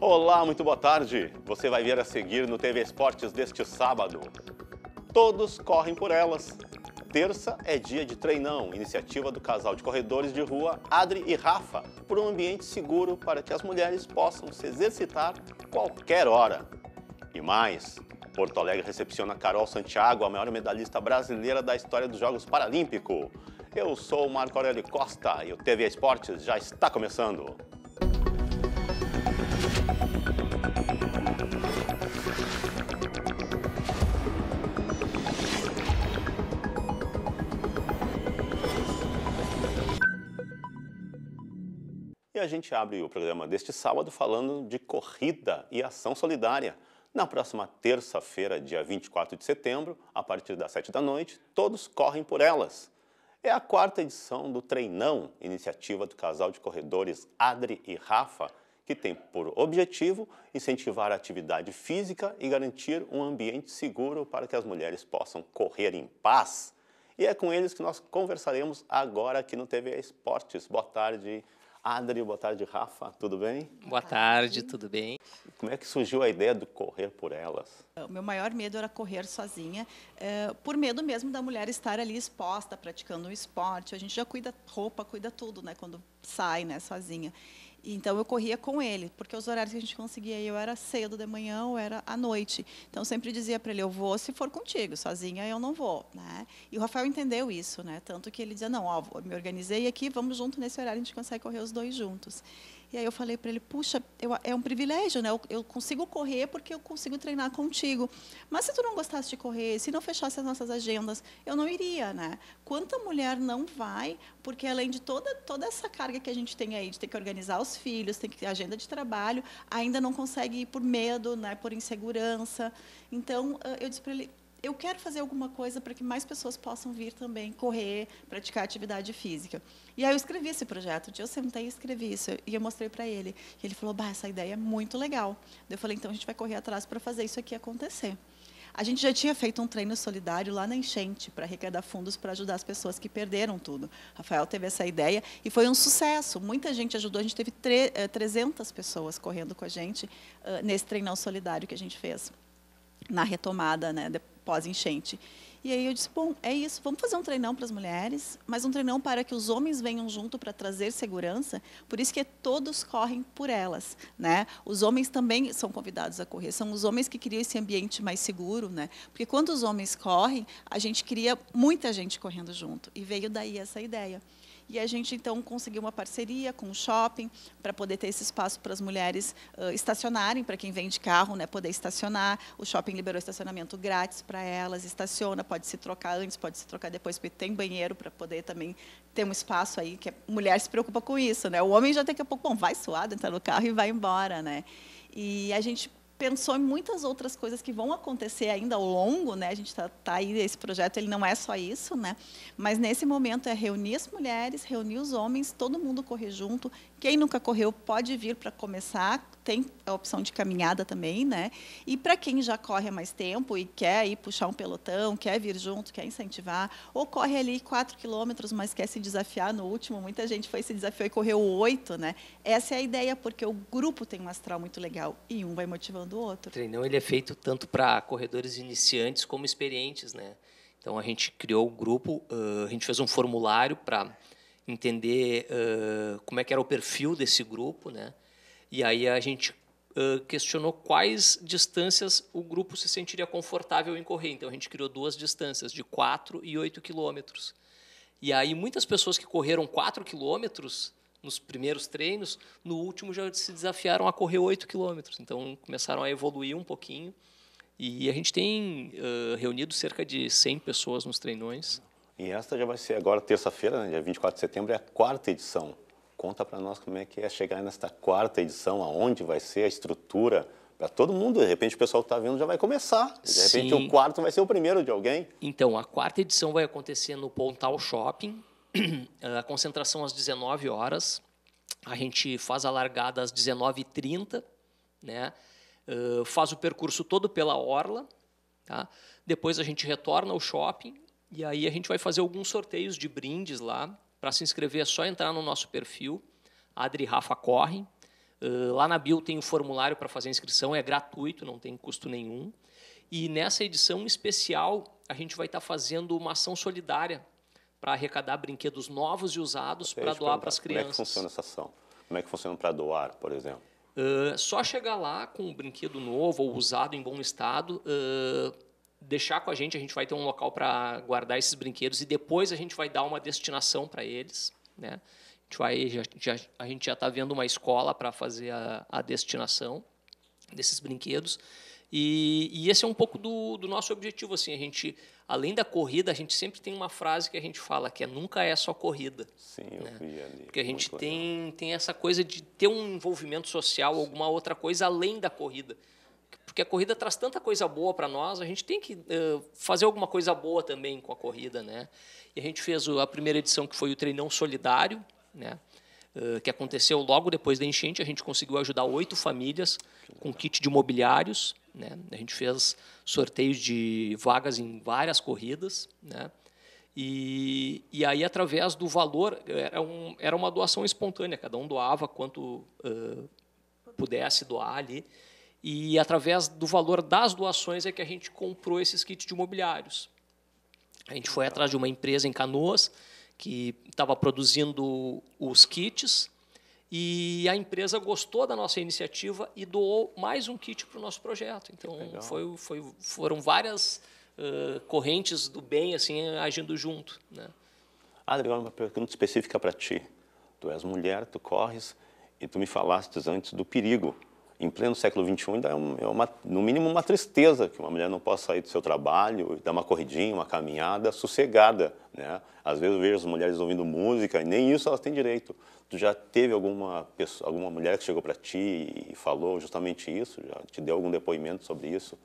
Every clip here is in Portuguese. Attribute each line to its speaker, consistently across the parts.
Speaker 1: Olá, muito boa tarde. Você vai ver a seguir no TV Esportes deste sábado. Todos correm por elas. Terça é dia de treinão, iniciativa do casal de corredores de rua Adri e Rafa, por um ambiente seguro para que as mulheres possam se exercitar qualquer hora. E mais, Porto Alegre recepciona Carol Santiago, a maior medalhista brasileira da história dos Jogos Paralímpicos. Eu sou o Marco Aurélio Costa e o TV Esportes já está começando. E a gente abre o programa deste sábado falando de corrida e ação solidária. Na próxima terça-feira, dia 24 de setembro, a partir das 7 da noite, todos correm por elas. É a quarta edição do Treinão, iniciativa do casal de corredores Adri e Rafa, que tem por objetivo incentivar a atividade física e garantir um ambiente seguro para que as mulheres possam correr em paz. E é com eles que nós conversaremos agora aqui no TV Esportes. Boa tarde, Adri, boa tarde, Rafa, tudo bem? Boa tarde, tudo bem? Como é que surgiu a ideia de correr por elas? O
Speaker 2: meu maior medo era correr sozinha, eh, por medo mesmo da mulher estar ali exposta, praticando um esporte. A gente já cuida roupa, cuida tudo, né, quando sai, né, sozinha. Então eu corria com ele, porque os horários que a gente conseguia eu era cedo de manhã ou era à noite. Então eu sempre dizia para ele: eu vou se for contigo, sozinha eu não vou, né? E o Rafael entendeu isso, né? Tanto que ele dizia: não, ó, me organizei aqui, vamos junto nesse horário a gente consegue correr os dois juntos. E aí eu falei para ele, puxa, eu, é um privilégio, né? Eu, eu, consigo correr porque eu consigo treinar contigo. Mas se tu não gostasse de correr, se não fechasse as nossas agendas, eu não iria, né? Quanta mulher não vai, porque além de toda, toda essa carga que a gente tem aí, de ter que organizar os filhos, tem que ter agenda de trabalho, ainda não consegue ir por medo, né? Por insegurança. Então, ah, eu disse para ele, eu quero fazer alguma coisa para que mais pessoas possam vir também correr, praticar atividade física. E aí eu escrevi esse projeto. dia eu sentei e escrevi isso. E eu mostrei para ele. E ele falou, bah, essa ideia é muito legal. Eu falei, então a gente vai correr atrás para fazer isso aqui acontecer. A gente já tinha feito um treino solidário lá na enchente para arrecadar fundos para ajudar as pessoas que perderam tudo. Rafael teve essa ideia e foi um sucesso. Muita gente ajudou. A gente teve 300 eh, pessoas correndo com a gente ah, nesse treinão solidário que a gente fez na retomada, né, pós-enchente. E aí eu disse, bom, é isso, vamos fazer um treinão para as mulheres, mas um treinão para que os homens venham junto para trazer segurança, por isso que todos correm por elas, né? Os homens também são convidados a correr, são os homens que criam esse ambiente mais seguro, né? Porque quando os homens correm, a gente cria muita gente correndo junto, e veio daí essa ideia. E a gente, então, conseguiu uma parceria com o shopping para poder ter esse espaço para as mulheres uh, estacionarem, para quem vende carro, né, poder estacionar. O shopping liberou estacionamento grátis para elas, estaciona, pode se trocar antes, pode se trocar depois, porque tem banheiro para poder também ter um espaço aí, que a mulher se preocupa com isso, né? O homem já daqui a pouco, bom, vai suado, entra no carro e vai embora, né? E a gente pensou em muitas outras coisas que vão acontecer ainda ao longo, né? A gente está tá aí, esse projeto ele não é só isso, né? Mas nesse momento é reunir as mulheres, reunir os homens, todo mundo correr junto, quem nunca correu pode vir para começar, tem a opção de caminhada também, né? E para quem já corre há mais tempo e quer ir puxar um pelotão, quer vir junto, quer incentivar, ou corre ali 4 quilômetros, mas quer se desafiar no último, muita gente foi se desafiou e correu oito, né? Essa é a ideia, porque o grupo tem um astral muito legal e um vai motivando o outro. O treinão
Speaker 3: ele é feito tanto para corredores iniciantes como experientes, né? Então a gente criou o grupo, a gente fez um formulário para entender uh, como é que era o perfil desse grupo, né? E aí a gente uh, questionou quais distâncias o grupo se sentiria confortável em correr. Então a gente criou duas distâncias, de 4 e 8 quilômetros. E aí muitas pessoas que correram 4 quilômetros nos primeiros treinos, no último já se desafiaram a correr 8 quilômetros. Então começaram a evoluir um pouquinho. E a gente tem uh, reunido cerca de 100 pessoas nos treinões.
Speaker 1: E esta já vai ser agora terça-feira, né, dia 24 de setembro, é a quarta edição. Conta para nós como é que é chegar nesta quarta edição, aonde vai ser a estrutura para todo mundo. De repente o pessoal que está vendo já vai começar. De repente Sim. o quarto vai ser o primeiro de alguém.
Speaker 3: Então, a quarta edição vai acontecer no Pontal Shopping. A concentração às 19 horas. A gente faz a largada às 19h30, né? Ah, faz o percurso todo pela orla. Tá? Depois a gente retorna ao shopping, e aí a gente vai fazer alguns sorteios de brindes lá. Para se inscrever é só entrar no nosso perfil, Adri Rafa Corre. Uh, lá na bio tem o um formulário para fazer a inscrição, é gratuito, não tem custo nenhum. E nessa edição especial, a gente vai estar tá fazendo uma ação solidária para arrecadar brinquedos novos e usados para doar para as crianças. Como é que
Speaker 1: funciona essa ação? Como é que funciona para doar, por exemplo?
Speaker 3: Uh, só chegar lá com um brinquedo novo ou usado em bom estado, uh, deixar com a gente, a gente vai ter um local para guardar esses brinquedos e depois a gente vai dar uma destinação para eles, né? A gente, vai, já, já, a gente já está vendo uma escola para fazer a, a, destinação desses brinquedos. E, e esse é um pouco do, do, nosso objetivo. Assim, a gente, além da corrida, a gente sempre tem uma frase que a gente fala, que é nunca é só corrida. Sim, né? eu vi ali. Porque a gente tem, tem essa coisa de ter um envolvimento social, alguma outra coisa além da corrida porque a corrida traz tanta coisa boa para nós, a gente tem que uh, fazer alguma coisa boa também com a corrida, né? E a gente fez a primeira edição que foi o treinão solidário, né? Eh, que aconteceu logo depois da enchente, a gente conseguiu ajudar oito famílias com kit de mobiliários, né? A gente fez sorteios de vagas em várias corridas, né? E, e aí, através do valor, era, um, era uma doação espontânea, cada um doava quanto uh, pudesse doar ali. E através do valor das doações é que a gente comprou esses kits de imobiliários. A gente foi atrás de uma empresa em Canoas que estava produzindo os kits e a empresa gostou da nossa iniciativa e doou mais um kit para o nosso projeto. Então foi, foi, foram várias uh, correntes do bem assim agindo junto.
Speaker 1: Né? Ah, uma pergunta específica para ti. Tu és mulher, tu corres e tu me falaste antes do perigo em pleno século XXI, ainda é, é, uma, no mínimo uma tristeza que uma mulher não possa sair do seu trabalho, dar uma corridinha, uma caminhada sossegada. Né? Às vezes eu vejo as mulheres ouvindo música e nem isso elas têm direito. Tu já teve alguma, pessoa, alguma mulher que chegou para ti e falou justamente isso? Já te deu algum depoimento sobre isso?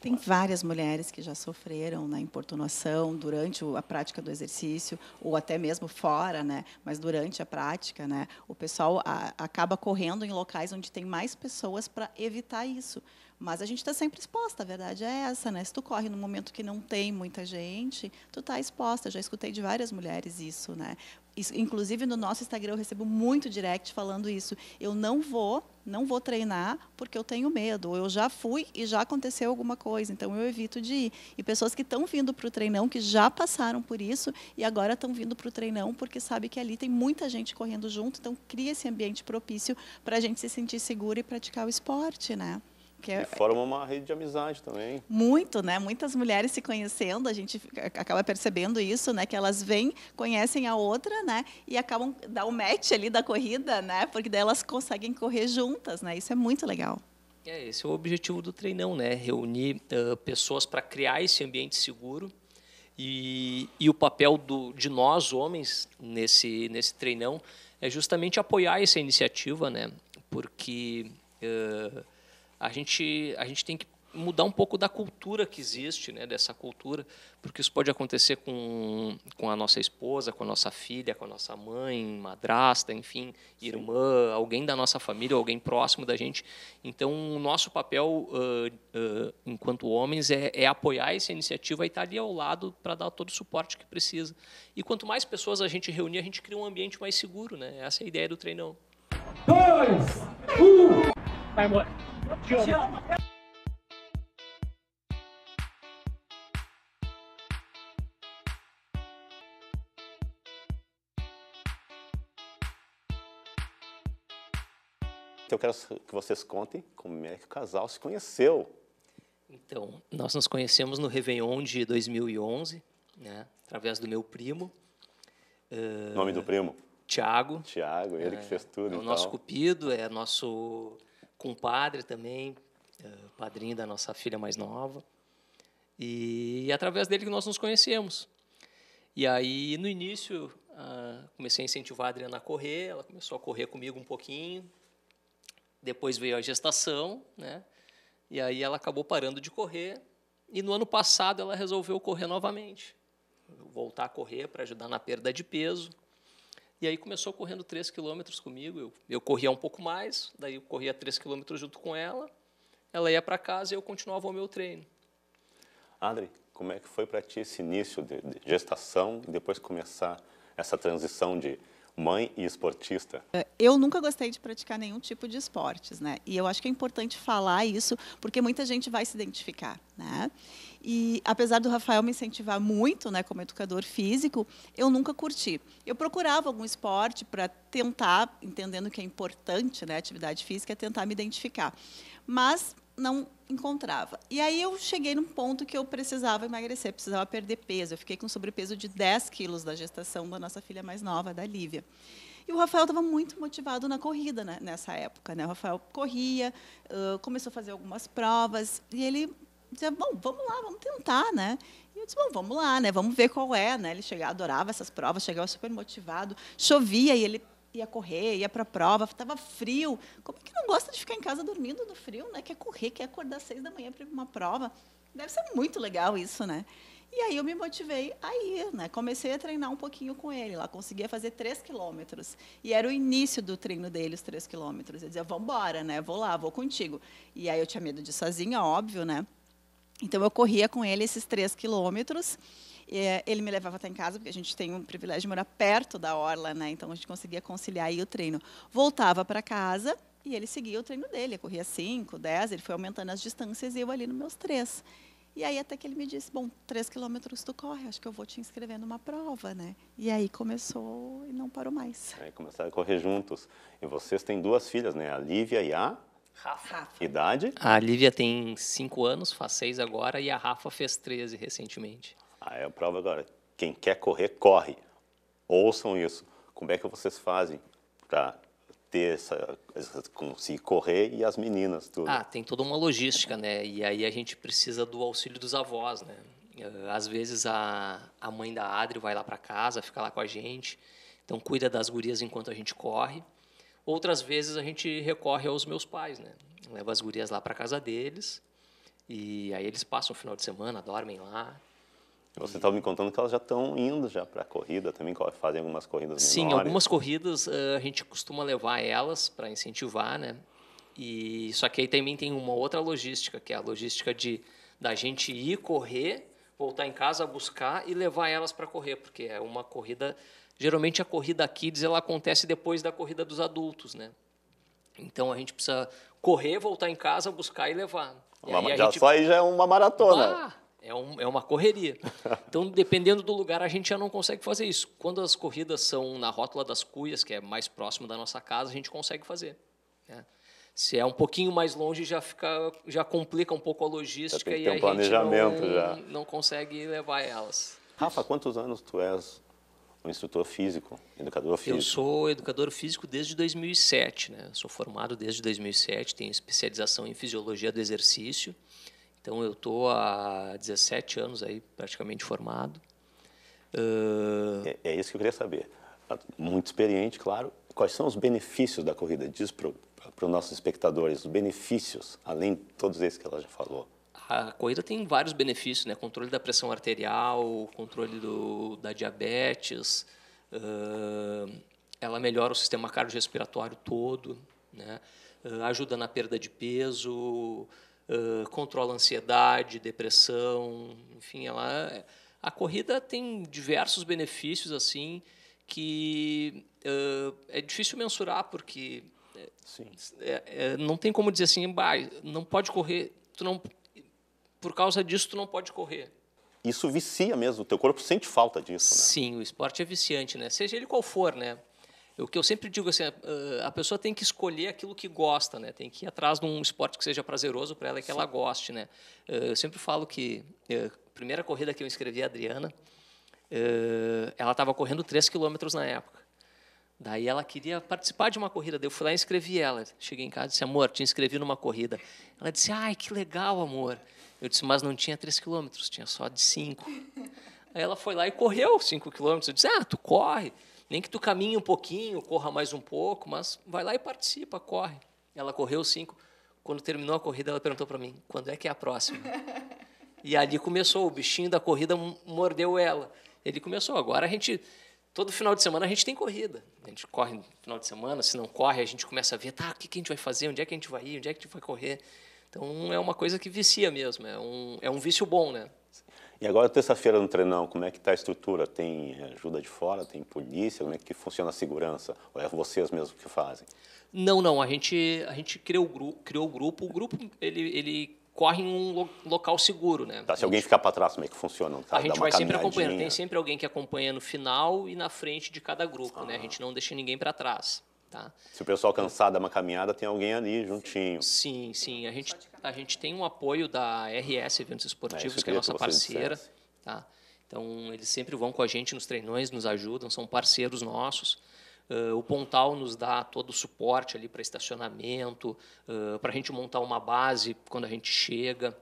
Speaker 2: Tem várias mulheres que já sofreram na né, importunação durante a prática do exercício, ou até mesmo fora, né? mas durante a prática, né, o pessoal a, acaba correndo em locais onde tem mais pessoas para evitar isso. Mas a gente está sempre exposta, a verdade é essa, né? Se tu corre num momento que não tem muita gente, tu está exposta. Já escutei de várias mulheres isso, né? inclusive no nosso Instagram eu recebo muito direct falando isso. Eu não vou, não vou treinar porque eu tenho medo. Eu já fui e já aconteceu alguma coisa, então eu evito de ir. E pessoas que estão vindo para o treinão, que já passaram por isso e agora estão vindo para o treinão porque sabe que ali tem muita gente correndo junto, então cria esse ambiente propício para a gente se sentir segura e praticar o esporte, né?
Speaker 1: Que e é- forma uma rede de amizade também.
Speaker 2: Muito, né? Muitas mulheres se conhecendo, a gente acaba percebendo isso, né? Que elas vêm, conhecem a outra, né? E acabam dá o match ali da corrida, né? Porque daí elas conseguem correr juntas, né? Isso é muito legal.
Speaker 3: É, esse é o objetivo do treinão, né? Reunir uh, pessoas para criar esse ambiente seguro. E, e o papel do, de nós, homens, nesse, nesse treinão é justamente apoiar essa iniciativa, né? Porque... Uh, a gente, a gente tem que mudar um pouco da cultura que existe, né, dessa cultura, porque isso pode acontecer com, com a nossa esposa, com a nossa filha, com a nossa mãe, madrasta, enfim, irmã, alguém da nossa família, alguém próximo da gente. Então, o nosso papel, uh, uh, enquanto homens, é, é, apoiar essa iniciativa e estar tá ali ao lado para dar todo o suporte que precisa. E quanto mais pessoas a gente reunir, a gente cria um ambiente mais seguro. Né? Essa é a ideia do treinão. Dois, um...
Speaker 2: Vai embora. Te amo. Te amo.
Speaker 1: Então, eu quero que vocês contem como é que o casal se conheceu. Então,
Speaker 3: nós nos conhecemos no Réveillon de 2011,
Speaker 1: né, através do meu primo. Uh, Nome do eh, primo? Tiago. Tiago, ele é, que fez tudo. É o nosso então.
Speaker 3: cupido, é nosso com o padre também, eh, padrinho da nossa filha mais nova. E, através dele que nós nos conhecemos. E aí, no início, ah, comecei a incentivar a Adriana a correr, ela começou a correr comigo um pouquinho. Depois veio a gestação, né? E aí ela acabou parando de correr. E no ano passado ela resolveu correr novamente. Voltar a correr para ajudar na perda de peso. E aí começou correndo 3 quilômetros comigo. Eu, eu corria um pouco mais, daí eu corria 3 quilômetros junto com ela. Ela ia para casa e eu continuava o meu treino.
Speaker 1: Adri, como é que foi para ti esse início de, de gestação e depois começar essa transição de mãe e esportista?
Speaker 2: Eu nunca gostei de praticar nenhum tipo de esportes, né? E eu acho que é importante falar isso, porque muita gente vai se identificar, né? E apesar do Rafael me incentivar muito, né, como educador físico, eu nunca curti. Eu procurava algum esporte para tentar, entendendo que é importante, né, atividade física, é tentar me identificar. Mas não encontrava. E aí eu cheguei num ponto que eu precisava emagrecer, precisava perder peso. Eu fiquei com sobrepeso de 10 quilos da gestação da nossa filha mais nova, da Lívia. E o Rafael estava muito motivado na corrida né, nessa época. Né? O Rafael corria, uh, começou a fazer algumas provas, e ele dizia, bom, vamos lá, vamos tentar, né? E eu disse, bom, vamos lá, né? Vamos ver qual é, né? Ele chegava, adorava essas provas, chegava super motivado. Chovia e ele ia correr, ia para a prova, estava frio. Como é que não gosta de ficar em casa dormindo no frio, né? Quer correr, quer acordar às seis da manhã para uma prova. Deve ser muito legal isso, né? E aí eu me motivei a ir, né? Comecei a treinar um pouquinho com ele. Lá conseguia fazer três quilômetros. E era o início do treino dele, os três quilômetros. Eu dizia, vamos embora, né? Vou lá, vou contigo. E aí eu tinha medo de ir sozinha, óbvio, né? Então eu corria com ele esses três quilômetros. Eh, ele me levava até em casa, porque a gente tem um privilégio de morar perto da orla, né? Então a gente conseguia conciliar aí o treino. Voltava para casa e ele seguia o treino dele, eu corria 5, 10, ele foi aumentando as distâncias e eu ali nos meus três. E aí até que ele me disse, bom, três quilômetros tu corre, acho que eu vou te inscrever numa prova, né? E aí começou e não parou mais.
Speaker 1: Aí começaram a correr juntos. E vocês têm duas filhas, né? A Lívia e a... Rafa. Rafa. Idade? A Lívia tem 5
Speaker 3: anos, faz 6 agora, e a Rafa fez 13 recentemente.
Speaker 1: Aí a prova agora, quem quer correr, corre. Ouçam isso. Como é que vocês fazem para ter essa, conseguir correr e as meninas tudo? Ah,
Speaker 3: tem toda uma logística, né? E aí a gente precisa do auxílio dos avós, né? Eh, às vezes a, a mãe da Adri vai lá para casa, fica lá com a gente, então cuida das gurias enquanto a gente corre. Outras vezes a gente recorre aos meus pais, né? Leva as gurias lá para casa deles e aí eles passam o final de semana, dormem lá,
Speaker 1: você estava tá me contando que elas já estão indo já para a corrida também, fazem algumas corridas Sim, menores. Sim, algumas
Speaker 3: corridas eh, a gente costuma levar elas para incentivar, né? E só que aí também tem uma outra logística, que é a logística de da gente ir correr, voltar em casa buscar e levar elas para correr, porque é uma corrida, geralmente a corrida kids ela acontece depois da corrida dos adultos, né? Então a gente precisa correr, voltar em casa, buscar e levar. Uma, e já gente... só
Speaker 1: aí já é uma maratona.
Speaker 3: Ah, é, um, é uma correria. Então, dependendo do lugar, a gente já não consegue fazer isso. Quando as corridas são na rótula das cuias, que é mais próximo da nossa casa, a gente consegue fazer. Né? Se é um pouquinho mais longe, já fica, já complica um pouco a logística e um a gente não, já.
Speaker 1: não consegue levar elas. Rafa, quantos anos tu és um instrutor físico, educador físico? Eu
Speaker 3: sou educador físico desde 2007, né? Sou formado desde 2007, tenho especialização em fisiologia do exercício então, eu estou há 17 anos aí,
Speaker 1: praticamente formado. Uh... É, é, isso que eu queria saber. Muito experiente, claro. Quais são os benefícios da corrida? Diz para os nossos espectadores os benefícios, além de todos esses que ela já falou.
Speaker 3: A corrida tem vários benefícios, né? Controle da pressão arterial, controle do, da diabetes. Uh... ela melhora o sistema cardiorrespiratório todo, né? Uh, ajuda na perda de peso controla ansiedade, depressão, enfim, ela é, a corrida tem diversos benefícios assim que uh, é difícil mensurar porque é, é, não tem como dizer assim, não pode correr, tu não por causa disso tu não pode correr.
Speaker 1: Isso vicia mesmo, o teu corpo sente falta disso, né? Sim, o
Speaker 3: esporte é viciante, né? Seja ele qual for, né? O que eu sempre digo assim, eh, eh, a pessoa tem que escolher aquilo que gosta, né? Tem que ir atrás de um esporte que seja prazeroso para ela e que Sim. ela goste, né? Eh, eu sempre falo que a primeira corrida que eu inscrevi a Adriana, ela estava correndo 3 quilômetros na época. Daí ela queria participar de uma corrida, daí eu fui lá e inscrevi ela. Cheguei em casa e disse, amor, te inscrevi numa corrida. Ela disse, ai, que legal, amor. Eu disse, mas não tinha 3 quilômetros, tinha só de 5. Aí ela foi lá e correu 5 quilômetros. Eu disse, ah, tu corre. Nem que tu caminhe um pouquinho, corra mais um pouco, mas vai lá e participa, corre. Ela correu cinco. Quando terminou a corrida, ela perguntou para mim: quando é que é a próxima? E ali começou, o bichinho da corrida mordeu ela. Ele começou. Agora a gente, todo final de semana a gente tem corrida. A gente corre no final de semana, se não corre, a gente começa a ver: tá, o que, que a gente vai fazer? Onde é que a gente vai ir? Onde é que a gente vai correr? Então é uma coisa que vicia mesmo, é um, é um vício bom, né?
Speaker 1: E agora, terça-feira no treinão, como é que está a estrutura? Tem eh, ajuda de fora? Tem polícia? Como é que funciona a segurança? Ou é vocês mesmos que fazem?
Speaker 3: Não, não. A gente, a gente criou, o grupo, criou o grupo. O grupo, ele, ele corre em um lo local seguro, né? Tá, se alguém
Speaker 1: ficar para trás, como é que funciona? Tá? A gente vai sempre acompanhando. Tem
Speaker 3: sempre alguém que acompanha no final e na frente de cada grupo, ah. né? A gente não deixa ninguém para trás. Tá?
Speaker 1: Se o pessoal cansar de uma caminhada, tem alguém ali juntinho. Sim, sim. A gente,
Speaker 3: a gente tem um apoio da RS Eventos Esportivos, é, que é a nossa parceira. Tá? Então, eles sempre vão com a gente nos treinões, nos ajudam, são parceiros nossos. Uh, o Pontal nos dá todo o suporte ali para estacionamento, uh, ah, para a gente montar uma base quando a gente chega.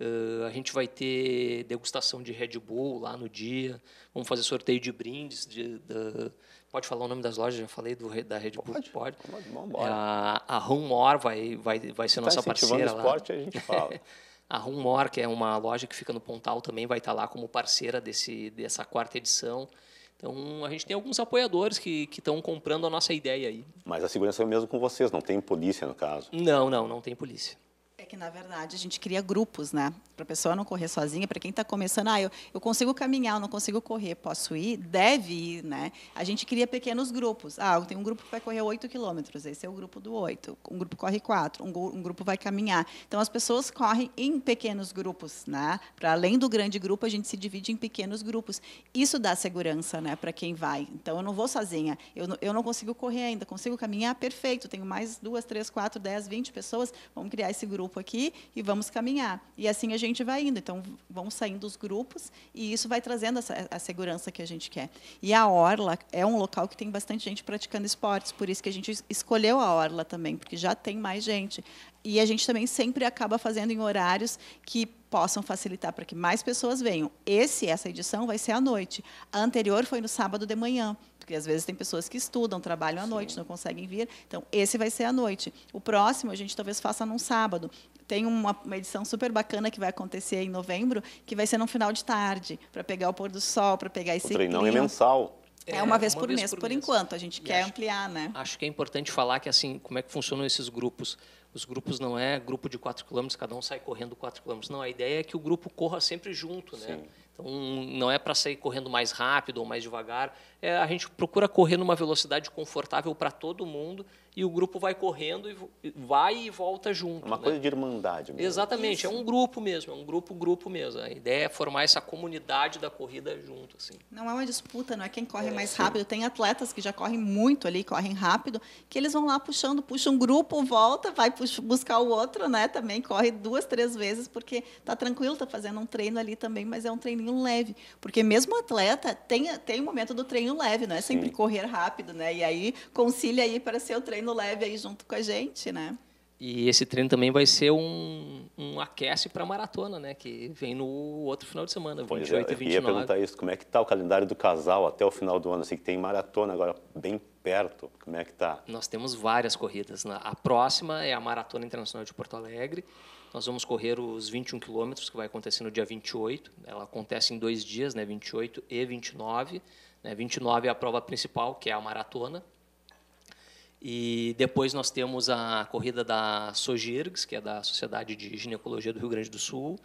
Speaker 3: Uh, a gente vai ter degustação de Red Bull lá no dia. Vamos fazer sorteio de brindes de, de Pode falar o nome das lojas, já falei do, da Red Bull. Pode, pode. Vamos embora. É, a, Rumor vai, vai, vai ser tá nossa parceira lá. esporte, a gente fala. a Rumor, que é uma loja que fica no Pontal, também vai estar lá como parceira desse, dessa quarta edição. Então, a gente tem alguns apoiadores que estão comprando a nossa ideia aí.
Speaker 1: Mas a segurança é o mesmo com vocês, não tem polícia no caso? Não,
Speaker 3: não, não tem polícia
Speaker 2: que, na verdade, a gente cria grupos, né? Para a pessoa não correr sozinha, para quem está começando, ah, eu, eu consigo caminhar, eu não consigo correr, posso ir? Deve ir, né? A gente cria pequenos grupos. Ah, tem um grupo que vai correr 8 quilômetros, esse é o grupo do 8. Um grupo corre 4, um, um grupo vai caminhar. Então, as pessoas correm em pequenos grupos, né? Para além do grande grupo, a gente se divide em pequenos grupos. Isso dá segurança, né? Para quem vai. Então, eu não vou sozinha, eu, eu não consigo correr ainda, consigo caminhar? Perfeito, tenho mais duas, três, quatro, dez, vinte pessoas, vamos criar esse grupo grupo aqui e vamos caminhar. E assim a gente vai indo. Então, vão saindo os grupos e isso vai trazendo essa, a segurança que a gente quer. E a Orla é um local que tem bastante gente praticando esportes, por isso que a gente escolheu a Orla também, porque já tem mais gente. E a gente também sempre acaba fazendo em horários que possam facilitar para que mais pessoas venham. Esse, essa edição vai ser à noite. A anterior foi no sábado de manhã, porque às vezes tem pessoas que estudam, trabalham à Sim. noite, não conseguem vir. Então, esse vai ser à noite. O próximo a gente talvez faça num sábado. Tem uma, uma edição super bacana que vai acontecer em novembro, que vai ser num final de tarde, para pegar o pôr do sol, para pegar esse o treinão é clima. é mensal. É, é, uma vez uma por vez mês, por, por mês. enquanto. A gente e quer acho, ampliar, né?
Speaker 3: Acho que é importante falar que, assim, como é que funcionam esses grupos. Os grupos não é grupo de 4 km, cada um sai correndo 4 km. Não, a ideia é que o grupo corra sempre junto, né? Sim. né? Então, não é para sair correndo mais rápido ou mais devagar. É, a gente procura correr numa velocidade confortável para todo mundo e o grupo vai correndo e vai e volta junto. É uma né? coisa de irmandade mesmo. Exatamente, Isso. é um grupo mesmo, é um grupo, grupo mesmo. A ideia é formar essa comunidade da corrida junto. Assim.
Speaker 2: Não é uma disputa, não é quem corre é, mais sim. rápido. Tem atletas que já correm muito ali, correm rápido, que eles vão lá puxando, puxa um grupo, volta, vai puxa, buscar o outro, né? Também corre duas, três vezes, porque tá tranquilo, tá fazendo um treino ali também, mas é um treininho leve. Porque mesmo o atleta tem, tem um momento do treino leve, não é sempre sim. correr rápido, né? E aí concilia aí para ser o treino treino leve aí junto com a gente, né?
Speaker 3: E esse treino também vai ser um, um aquece para a maratona, né? Que vem no outro final de semana, pois 28 e 29. Eu ia perguntar
Speaker 1: isso, como é que está o calendário do casal até o final do ano? Assim, que tem maratona agora bem perto, como é que está?
Speaker 3: Nós temos várias corridas. Né? A próxima é a Maratona Internacional de Porto Alegre. Nós vamos correr os 21 quilômetros, que vai acontecer no dia 28. Ela acontece em dois dias, né? 28 e 29. 29 né? é a prova principal, que é a maratona, e depois nós temos a corrida da Sogirgs, que é da Sociedade de Ginecologia do Rio Grande do Sul.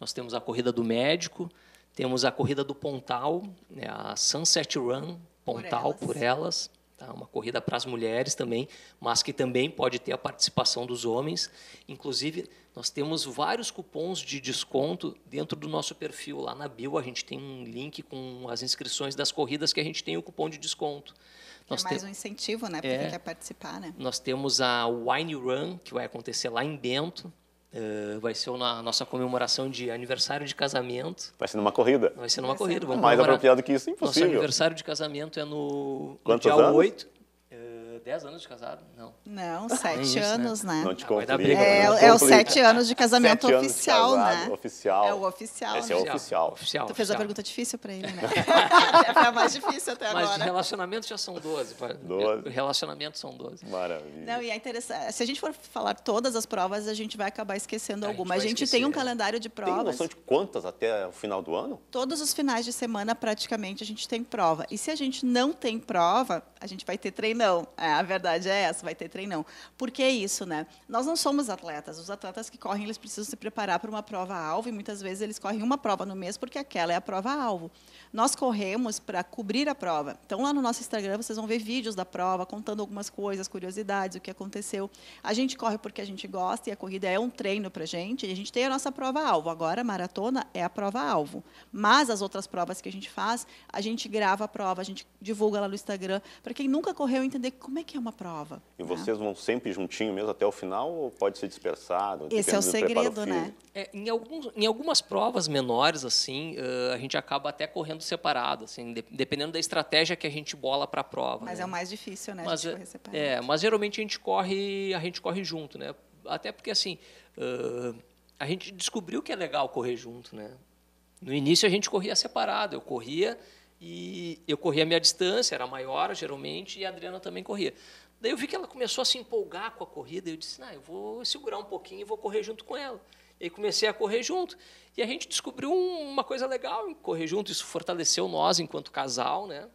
Speaker 3: Nós temos a corrida do médico, temos a corrida do Pontal, né, a Sunset Run Pontal por elas, por elas tá? uma corrida para as mulheres também, mas que também pode ter a participação dos homens. Inclusive, nós temos vários cupons de desconto dentro do nosso perfil. Lá na bio, a gente tem um link com as inscrições das corridas que a gente tem o cupom de desconto.
Speaker 2: É Nós é mais te... um incentivo, né, para é, quem quer participar, né?
Speaker 3: Nós temos a Wine Run, que vai acontecer lá em Bento. Uh, vai ser a nossa comemoração de aniversário de casamento.
Speaker 1: Vai ser numa corrida. Vai ser numa vai corrida. Ser. Vamos mais comemorar. apropriado que isso, impossível. Nosso aniversário
Speaker 3: de casamento é no, no dia anos? 8. 10 anos de casado? Não.
Speaker 2: Não, 7 é né? anos, né? né? Não te ah, conflito, briga, né? é, não é, é os 7 anos de casamento sete oficial, de casado, né? Oficial. É o oficial. Esse é né? o oficial. oficial. tu fez oficial. a pergunta difícil para ele, né? é a mais difícil até agora. Mas
Speaker 3: relacionamentos já são 12. doze Relacionamentos são 12. Maravilha.
Speaker 2: Não, e é interessante. Se a gente for falar todas as provas, a gente vai acabar esquecendo a alguma. A gente, a gente esquecer, tem um é. calendário de provas. Tem noção de
Speaker 1: quantas até o final do ano?
Speaker 2: Todos os finais de semana, praticamente, a gente tem prova. E se a gente não tem prova, a gente vai ter treinão. É, a verdade é essa, vai ter treinão. Por que é isso, né? Nós não somos atletas. Os atletas que correm, eles precisam se preparar para uma prova-alvo e muitas vezes eles correm uma prova no mês porque aquela é a prova-alvo. Nós corremos para cobrir a prova. Então, lá no nosso Instagram, vocês vão ver vídeos da prova, contando algumas coisas, curiosidades, o que aconteceu. A gente corre porque a gente gosta e a corrida é um treino para a gente. E a gente tem a nossa prova-alvo. Agora, a maratona é a prova-alvo. Mas as outras provas que a gente faz, a gente grava a prova, a gente divulga lá no Instagram, para quem nunca correu entender como é que é uma prova.
Speaker 1: E né? vocês vão sempre juntinho mesmo até o final ou pode ser dispersado? Esse é o segredo, né? É, em,
Speaker 2: alguns, em algumas provas
Speaker 3: menores, assim, uh, a gente acaba até correndo separado, assim, de, dependendo da estratégia que a gente bola para a prova. Mas né? é o
Speaker 2: mais difícil, né? Mas, é, é,
Speaker 3: mas geralmente a gente corre, a gente corre junto, né? Até porque assim, uh, a gente descobriu que é legal correr junto, né? No início a gente corria separado, eu corria e eu corria a minha distância, era maior geralmente, e a Adriana também corria. Daí eu vi que ela começou a se empolgar com a corrida, e eu disse: "Não, eu vou segurar um pouquinho e vou correr junto com ela". E comecei a correr junto. E a gente descobriu uma coisa legal em correr junto, isso fortaleceu nós enquanto casal, né?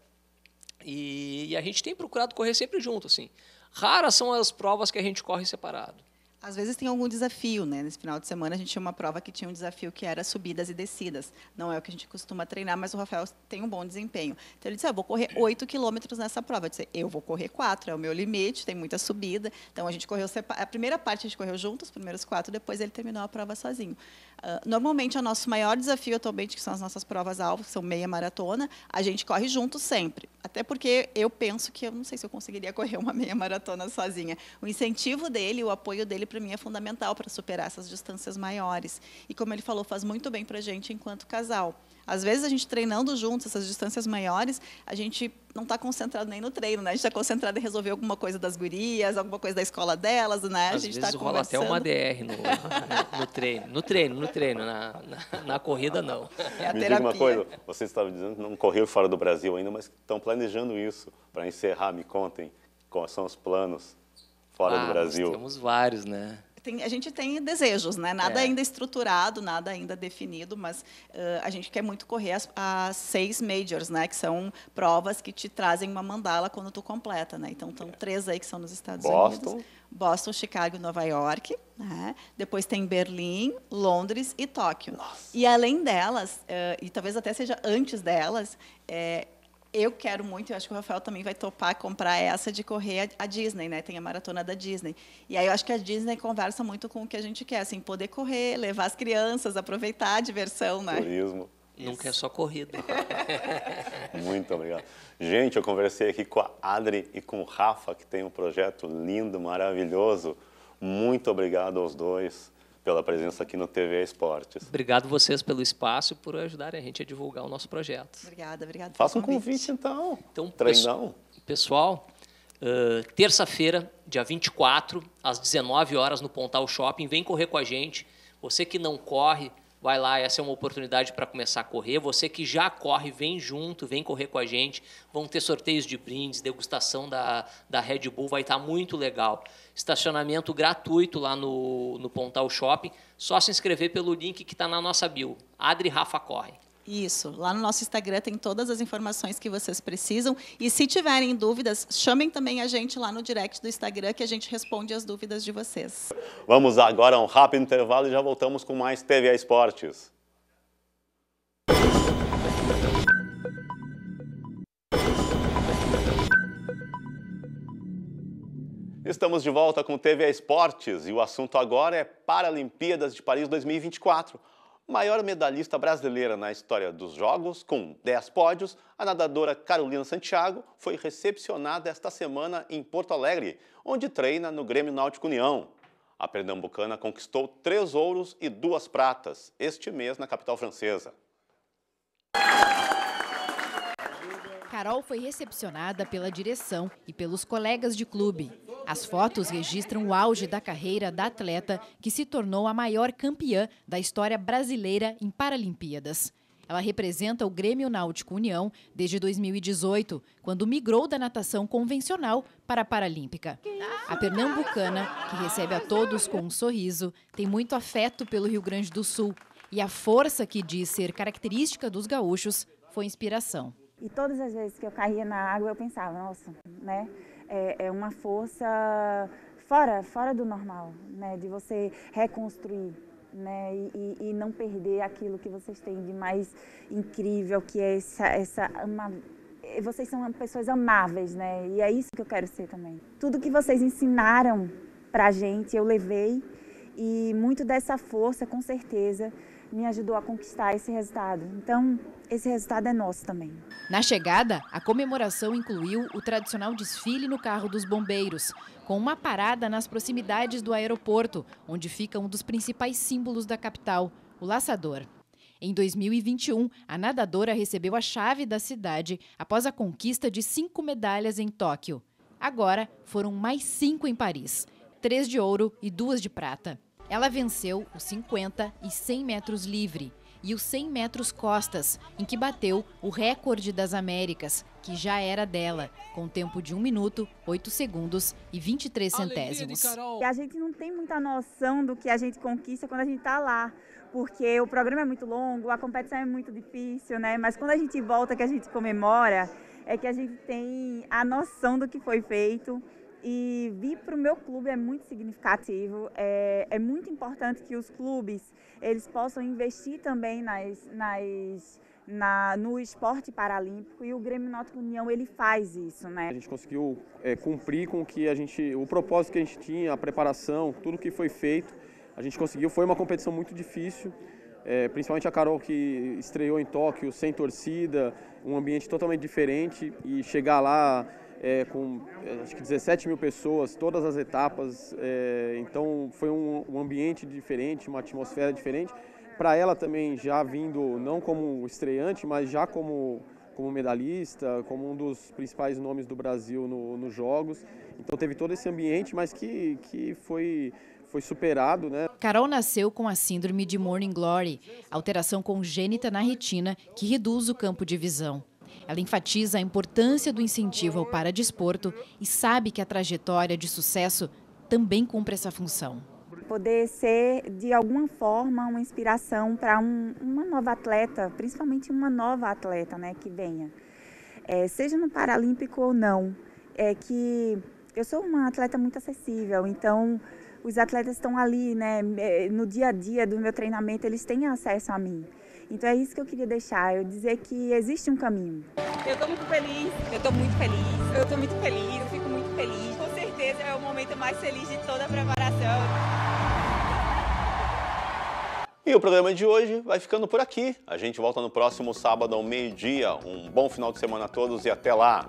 Speaker 3: E, e a gente tem procurado correr sempre junto, assim. Raras são as provas que a gente corre separado
Speaker 2: às vezes tem algum desafio, né? Nesse final de semana a gente tinha uma prova que tinha um desafio que era subidas e descidas. Não é o que a gente costuma treinar, mas o Rafael tem um bom desempenho. Então ele disse: ah, "Vou correr 8 quilômetros nessa prova". Eu disse: "Eu vou correr 4, é o meu limite, tem muita subida". Então a gente correu a primeira parte a gente correu juntos, os primeiros quatro, depois ele terminou a prova sozinho. Uh, normalmente o nosso maior desafio atualmente que são as nossas provas alvo, que são meia maratona, a gente corre juntos sempre. Até porque eu penso que eu não sei se eu conseguiria correr uma meia maratona sozinha. O incentivo dele, o apoio dele para mim é fundamental para superar essas distâncias maiores. E como ele falou, faz muito bem para a gente enquanto casal. Às vezes a gente treinando juntos essas distâncias maiores, a gente não está concentrado nem no treino, né? A gente está concentrado em resolver alguma coisa das gurias, alguma coisa da escola delas, né? Às a gente tá vezes rola até uma DR no,
Speaker 3: no, treino, no treino, no treino, na, na, na corrida não. É a Me terapia. diga uma coisa,
Speaker 1: vocês estavam dizendo que não correu fora do Brasil ainda, mas estão planejando isso para encerrar. Me contem quais são os planos fora ah, do Brasil? Temos vários, né?
Speaker 2: Tem, a gente tem desejos, né? Nada é. ainda estruturado, nada ainda definido, mas uh, a gente quer muito correr as, as, seis majors, né? Que são provas que te trazem uma mandala quando tu completa, né? Então, estão é. três aí que são nos Estados Boston. Unidos. Boston, Chicago e Nova York. Né? Depois tem Berlim, Londres e Tóquio. Nossa. E além delas, uh, e talvez até seja antes delas, é, eu quero muito, eu acho que o Rafael também vai topar comprar essa de correr a, Disney, né? Tem a maratona da Disney. E aí eu acho que a Disney conversa muito com o que a gente quer, assim, poder correr, levar as crianças, aproveitar a diversão, né?
Speaker 1: Turismo.
Speaker 3: Nunca é só corrida.
Speaker 1: muito obrigado. Gente, eu conversei aqui com a Adri e com o Rafa, que tem um projeto lindo, maravilhoso. Muito obrigado aos dois pela presença aqui no TV Esportes.
Speaker 3: Obrigado vocês pelo espaço e por ajudarem a gente a divulgar o nosso projeto. Obrigada, obrigada. Faça um convite, então. Então, Treinão. pessoal, uh, terça-feira, dia 24, às 19 horas no Pontal Shopping, vem correr com a gente. Você que não corre, Vai lá, essa é uma oportunidade para começar a correr. Você que já corre, vem junto, vem correr com a gente. Vão ter sorteios de brindes, degustação da, da Red Bull, vai estar tá muito legal. Estacionamento gratuito lá no, no Pontal Shopping. Só se inscrever pelo link que está na nossa bio. Adri Rafa Corre.
Speaker 2: Isso. Lá no nosso Instagram tem todas as informações que vocês precisam. E se tiverem dúvidas, chamem também a gente lá no direct do Instagram que a gente responde as dúvidas de vocês.
Speaker 1: Vamos agora a um rápido intervalo e já voltamos com mais TVA Esportes. Estamos de volta com TVA Esportes e o assunto agora é Paralimpíadas de Paris 2024 maior medalhista brasileira na história dos Jogos, com 10 pódios, a nadadora Carolina Santiago foi recepcionada esta semana em Porto Alegre, onde treina no Grêmio Náutico União. A pernambucana conquistou três ouros e duas pratas este mês na capital francesa.
Speaker 4: Carol foi recepcionada pela direção e pelos colegas de clube. As fotos registram o auge da carreira da atleta, que se tornou a maior campeã da história brasileira em Paralimpíadas. Ela representa o Grêmio Náutico União desde 2018, quando migrou da natação convencional para a paralímpica. A pernambucana, que recebe a todos com um sorriso, tem muito afeto pelo Rio Grande do Sul e a força que diz ser característica dos gaúchos foi inspiração.
Speaker 5: E todas as vezes que eu caía na água, eu pensava, nossa, né? é, é uma força fora, fora do normal, né? De você reconstruir, né? E, e, e, não perder aquilo que vocês têm de mais incrível, que é essa, essa uma, vocês são pessoas amáveis, né? E é isso que eu quero ser também. Tudo que vocês ensinaram pra gente, eu levei e muito dessa força, com certeza, me ajudou a conquistar esse resultado.
Speaker 4: Então, esse resultado é nosso também. Na chegada, a comemoração incluiu o tradicional desfile no carro dos bombeiros, com uma parada nas proximidades do aeroporto, onde fica um dos principais símbolos da capital, o laçador. Em 2021, a nadadora recebeu a chave da cidade após a conquista de cinco medalhas em Tóquio. Agora, foram mais cinco em Paris: três de ouro e duas de prata. Ela venceu os 50 e 100 metros livre e os 100 metros costas, em que bateu o recorde das Américas, que já era dela, com tempo de 1 minuto, 8 segundos e 23 centésimos.
Speaker 5: A gente não tem muita noção do que a gente conquista quando a gente está lá, porque o programa é muito longo, a competição é muito difícil, né? Mas quando a gente volta, que a gente comemora, é que a gente tem a noção do que foi feito e vir para o meu clube é muito significativo. É, é muito importante que os clubes eles possam investir também nas, nas na, no esporte paralímpico e o Grêmio Náutico União ele faz isso, né? A gente
Speaker 1: conseguiu é, cumprir com que a gente, o propósito que a gente tinha, a preparação, tudo que foi feito, a gente conseguiu. Foi uma competição muito difícil, é, principalmente a Carol que estreou em Tóquio sem torcida, um ambiente totalmente diferente e chegar lá é, com é, acho que 17 mil pessoas, todas as etapas. É, então foi um, um, ambiente diferente, uma atmosfera diferente. Para ela também, já vindo não como estreante, mas já como, como medalhista, como um dos principais nomes do Brasil no, nos Jogos. Então teve todo esse ambiente, mas que, que foi foi superado,
Speaker 4: né? Carol nasceu com a síndrome de Morning Glory, alteração congênita na retina que reduz o campo de visão. Ela enfatiza a importância do incentivo ao paradesporto e sabe que a trajetória de sucesso também cumpre essa função.
Speaker 5: Poder ser, de alguma forma, uma inspiração para um, uma nova atleta, principalmente uma nova atleta né, que venha. É, seja no Paralímpico ou não, é que eu sou uma atleta muito acessível, então os atletas estão ali, né, é, no dia a dia do meu treinamento, eles têm acesso a mim. Então é isso que eu queria deixar, eu dizer que existe um caminho. Eu estou muito feliz, eu estou muito feliz, eu estou muito feliz, eu fico muito feliz. Com certeza é o momento mais feliz de toda a preparação.
Speaker 1: E o programa de hoje vai ficando por aqui. A gente volta no próximo sábado ao meio-dia. Um bom final de semana a todos e até lá!